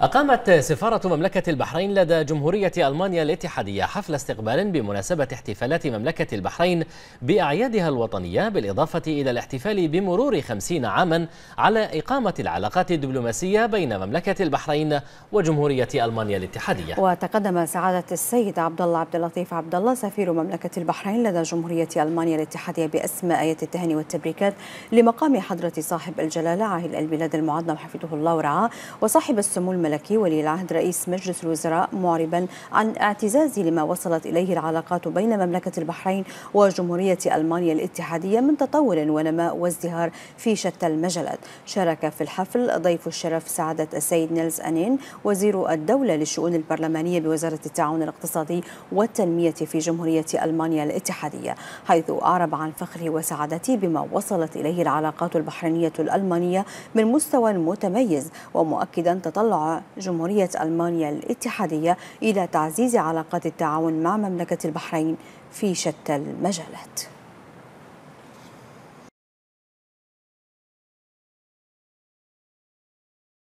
أقامت سفارة مملكة البحرين لدى جمهورية ألمانيا الاتحادية حفل استقبال بمناسبة احتفالات مملكة البحرين بأعيادها الوطنية بالإضافة إلى الاحتفال بمرور خمسين عاما على إقامة العلاقات الدبلوماسية بين مملكة البحرين وجمهورية ألمانيا الاتحادية وتقدم سعادة السيد عبد الله عبد اللطيف عبد الله سفير مملكة البحرين لدى جمهورية ألمانيا الاتحادية بأسماء آية التهاني والتبريكات لمقام حضرة صاحب الجلالة عاهل البلاد المعظم حفظه الله ورعاه وصاحب السمو الملكي ولي العهد رئيس مجلس الوزراء معربا عن اعتزاز لما وصلت إليه العلاقات بين مملكة البحرين وجمهورية ألمانيا الاتحادية من تطور ونماء وازدهار في شتى المجالات شارك في الحفل ضيف الشرف سعادة السيد نيلز أنين وزير الدولة للشؤون البرلمانية بوزارة التعاون الاقتصادي والتنمية في جمهورية ألمانيا الاتحادية حيث أعرب عن فخره وسعادته بما وصلت إليه العلاقات البحرينية الألمانية من مستوى متميز ومؤكدا تطلع جمهورية ألمانيا الاتحادية إلى تعزيز علاقات التعاون مع مملكة البحرين في شتى المجالات